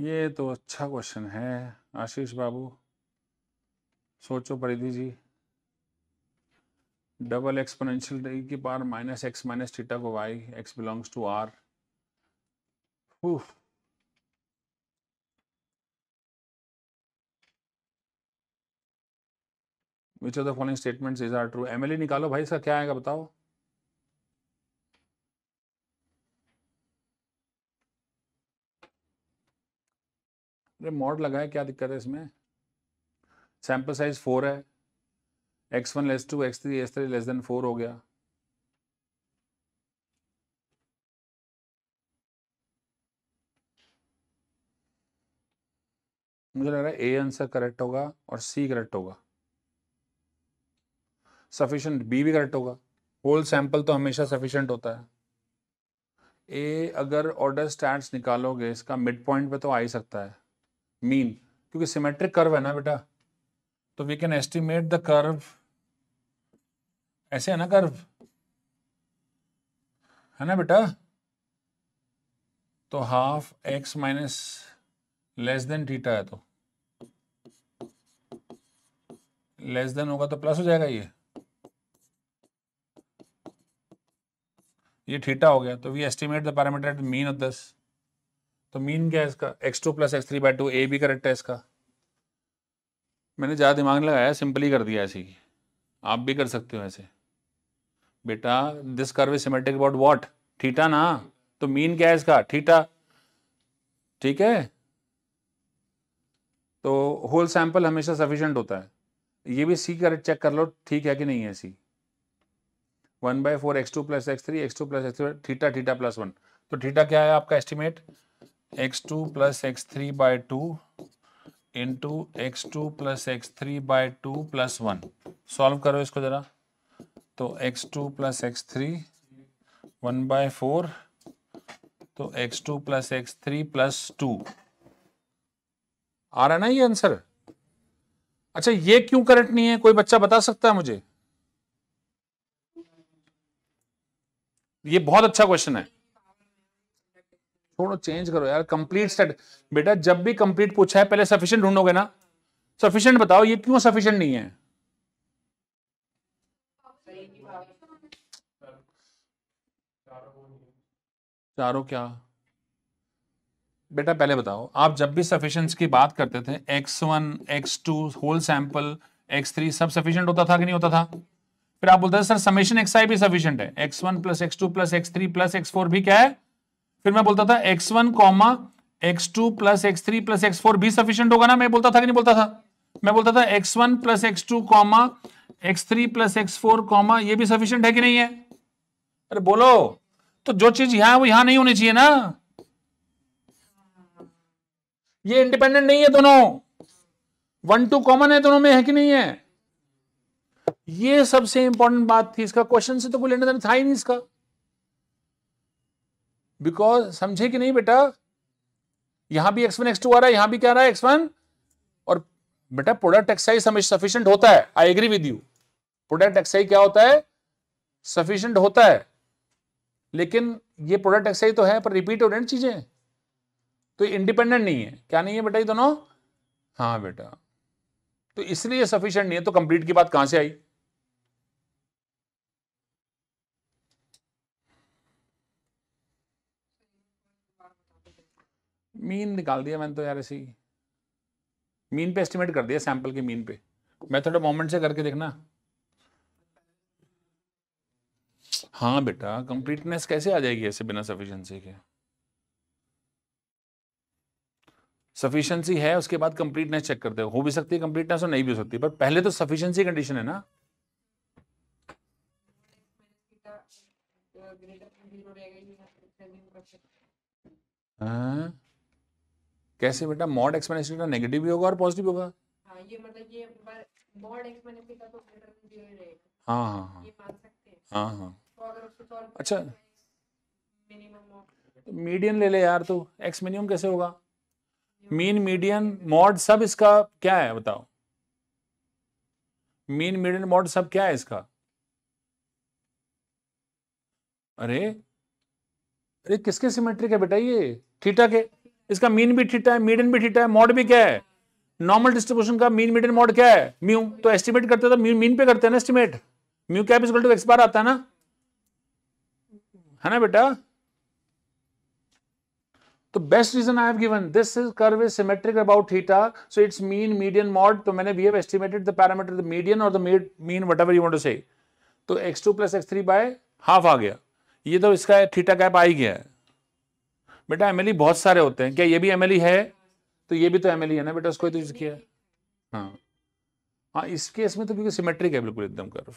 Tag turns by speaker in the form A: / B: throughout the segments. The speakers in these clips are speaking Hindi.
A: ये तो अच्छा क्वेश्चन है आशीष बाबू सोचो परिधि जी डबल एक्सपोनेंशियल डी की पार माइनस एक्स माइनस थीटा को Y X belongs to R which of the following statements is are true MLE निकालो भाई इसका क्या आएगा बताओ अरे मॉड लगाए क्या दिक्कत है इसमें सैम्पल साइज फोर है X one less two X three S three less than four हो गया मुझे लग रहा है ए आंसर करेक्ट होगा और सी करेक्ट होगा सफिशेंट बी भी करेक्ट होगा होल सैंपल तो हमेशा सफिशेंट होता है ए अगर ऑर्डर स्टैंड निकालोगे इसका मिड पॉइंट पे तो आ ही सकता है मीन क्योंकि सिमेट्रिक कर्व है ना बेटा तो we can estimate the curve ऐसे है ना कर्व है ना बेटा तो half X minus less than theta है तो लेस देन होगा तो प्लस हो जाएगा ये ये थीटा हो गया तो we estimate the parameter at mean of this तो मीन क्या है इसका X two plus X three by two A भी करेक्ट है इसका मैंने ज़्यादा दिमाग लगाया सिंपली कर दिया ऐसे ही आप भी कर सकते हो ऐसे बेटा this curve is symmetric about what theta ना तो मीन क्या है इसका ठीठा ठीक है तो होल सैंपल हमेशा सफिशेंट होता है ये भी सी करेक्ट चेक कर लो ठीक है कि नहीं है C one by four X two plus X three X two plus X three theta theta plus one तो थीटा क्या है आपका estimate X two plus X three by two into X two plus X three by two plus one solve करो इसको ज़रा तो X two plus X three one by four तो X two plus X three plus two आ रहा ना ये आंसर अच्छा ये क्यों करेक्ट नहीं है कोई बच्चा बता सकता है मुझे ये बहुत अच्छा क्वेश्चन है थोड़ा चेंज करो यार कंप्लीट सेट बेटा जब भी कंप्लीट पूछा है पहले सफिशियंट ढूंढोगे ना सफिशियंट बताओ ये क्यों सफिशियंट नहीं है चारों क्या बेटा पहले बताओ आप जब भी सफिशियंट की बात करते थे X one X two whole sample X three सब सफिशियंट होता था कि नहीं होता था फिर आप बोलते थे सर समेशन एक्स आई भी सफिशियंट है X one plus X two plus X three plus X four भी क्या है फिर मैं बोलता था X one comma X two plus X three plus X four भी सफिशियंट होगा ना मैं बोलता था कि नहीं बोलता था मैं बोलता था X one plus X two comma X three plus X four comma ये भी सफिशियंट है कि नहीं है अरे बोलो तो जो चीज यहां है वो यहां नहीं होनी चाहिए ना ये इंडिपेंडेंट नहीं है दोनों वन टू कॉमन है दोनों में है कि नहीं है ये सबसे इंपॉर्टेंट बात थी इसका क्वेश्चन से तो कोई लेना देना था ही नहीं इसका बिकॉज समझे कि नहीं बेटा यहां भी एक्स वन एक्स टू आ रहा है यहां भी क्या रहा है एक्स वन और बेटा प्रोडक्ट एक्साइज सफिशियंट होता है I agree with you product एक्साइज क्या होता है सफिशियंट होता है लेकिन ये प्रोडक्ट एक्साइज तो है पर रिपीट ओरिएंट चीजें तो इंडिपेंडेंट नहीं है क्या नहीं है बेटा ये दोनों हाँ बेटा तो इसलिए सफिशियंट नहीं है तो कंप्लीट की बात कहां से आई मीन निकाल दिया मैंने तो यार ऐसे ही मीन पे एस्टिमेट कर दिया सैंपल के मीन पे मैं थोड़ा मोमेंट से करके देखना हाँ बेटा कंप्लीटनेस कैसे आ जाएगी ऐसे बिना सफिशिएंसी के सफिशिएंसी है उसके बाद कंप्लीटनेस चेक करते हो भी सकती है कंप्लीटनेस और नहीं भी हो सकती पर पहले तो सफिशिएंसी कंडीशन है ना हाँ कैसे बेटा मॉड एक्सपेनेशन का नेगेटिव भी होगा और पॉजिटिव होगा हाँ, मतलब तो हाँ हाँ हाँ हाँ, हाँ। तो अच्छा मीडियम मीडियन तो ले ले यार तो एक्स मिनिमम कैसे होगा मीन मीडियन मॉड सब इसका क्या है बताओ मीन मीडियन मॉड सब क्या है इसका अरे अरे किसके सिमेट्रिक है बेटा ये थीटा के इसका मीन भी ठीक है मीडियन भी ठीक है मॉड भी क्या है नॉर्मल डिस्ट्रीब्यूशन का मीन मीडियन मॉड क्या है म्यू तो एस्टिमेट करते तो म्यू मीन पे करते हैं ना estimate mu cap is two X bar आता है ना है ना बेटा तो best reason I have given this is curve is symmetric about theta so it's mean median mode तो मैंने we have estimated the parameter the median और the mean whatever you want to say तो X two plus X three by half आ गया ये तो इसका थीटा कैप आ ही गया है बेटा एमएलई बहुत सारे होते हैं क्या ये भी एमएलई है तो ये भी तो एमएलई है ना बेटा उसको यूज तो किया हाँ हाँ इस केस में तो बिल्कुल सिमेट्रिक है बिल्कुल एकदम कर्व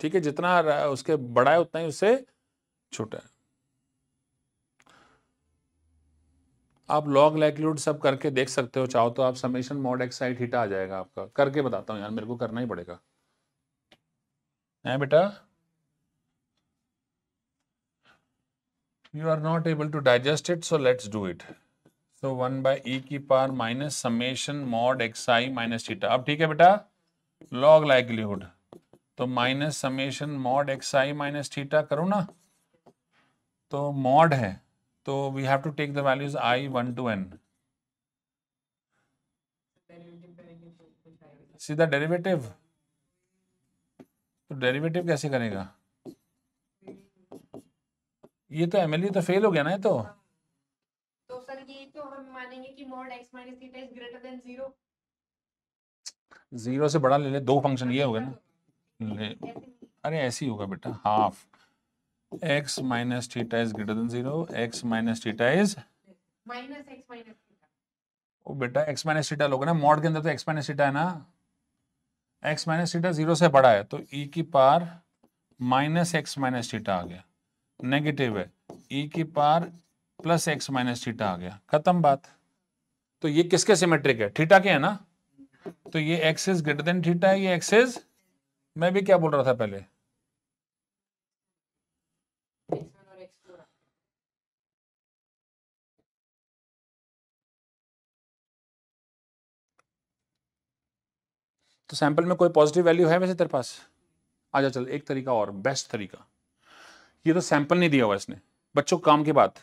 A: ठीक है जितना उसके बड़ा है उतना ही उससे छोटा है आप लॉग लैकलूड सब करके देख सकते हो चाहो तो आप समेशन मॉड एक्साइड हिट आ जाएगा आपका करके बताता हूँ यार मेरे को करना ही पड़ेगा है बेटा you are not able to digest it so let's do it so one by E की पार minus summation mod X I minus theta अब ठीक है बेटा लॉग लाइकलीहुड तो minus summation mod X I minus theta करो ना तो मॉड है तो we have to take the values I one two N सीधा डेरिवेटिव तो डेरिवेटिव कैसे करेगा ये तो एमएलई तो फेल हो गया ना ये तो हाँ। तो सर ये तो हम मानेंगे कि mod x minus theta is greater than 0 zero से बड़ा ले ले दो फंक्शन ये हो गया ना ले अरे ऐसे ही होगा बेटा half x minus theta is greater than 0 x minus theta is minus x minus theta ओ बेटा x माइनस थीटा लोगे ना मोड के अंदर तो x माइनस थीटा है ना x माइनस थीटा 0 से बड़ा है तो e की पार माइनस एक्स माइनस थीटा आ गया नेगेटिव है ई e की पार प्लस एक्स माइनस थीटा आ गया खत्म बात तो ये किसके सिमेट्रिक है थीटा के है ना तो ये X is greater than theta है ये एक्स इज मैं भी क्या बोल रहा था पहले तो सैंपल में कोई पॉजिटिव वैल्यू है वैसे तेरे पास आजा चल एक तरीका और बेस्ट तरीका ये तो सैंपल नहीं दिया हुआ इसने बच्चों काम की बात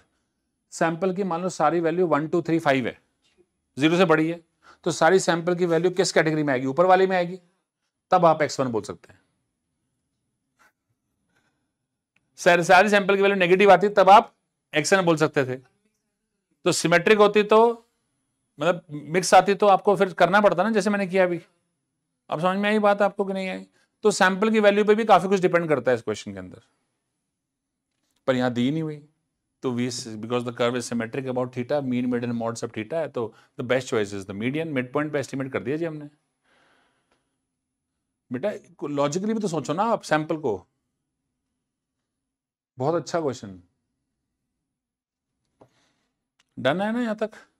A: सैंपल की मान लो सारी value one two three five है जीरो से बड़ी है तो सारी सैंपल की वैल्यू किस कैटेगरी में आएगी ऊपर वाली में आएगी तब आप एक्स वन बोल सकते हैं सर सारी सैंपल की वैल्यू नेगेटिव आती तब आप एक्स वन बोल सकते थे तो सिमेट्रिक होती तो मतलब मिक्स आती तो आपको फिर करना पड़ता ना जैसे मैंने किया अभी अब समझ में आई बात आपको कि नहीं आई तो सैंपल की वैल्यू पे भी काफी कुछ डिपेंड करता है इस क्वेश्चन के अंदर पर यहाँ दी नहीं हुई तो we because the curve is symmetric about theta mean mid and mode सब थीटा है तो the best choice is the median mid point पे एस्टिमेट कर दिया जी हमने बेटा लॉजिकली भी तो सोचो ना आप सैंपल को बहुत अच्छा क्वेश्चन डन है ना यहां तक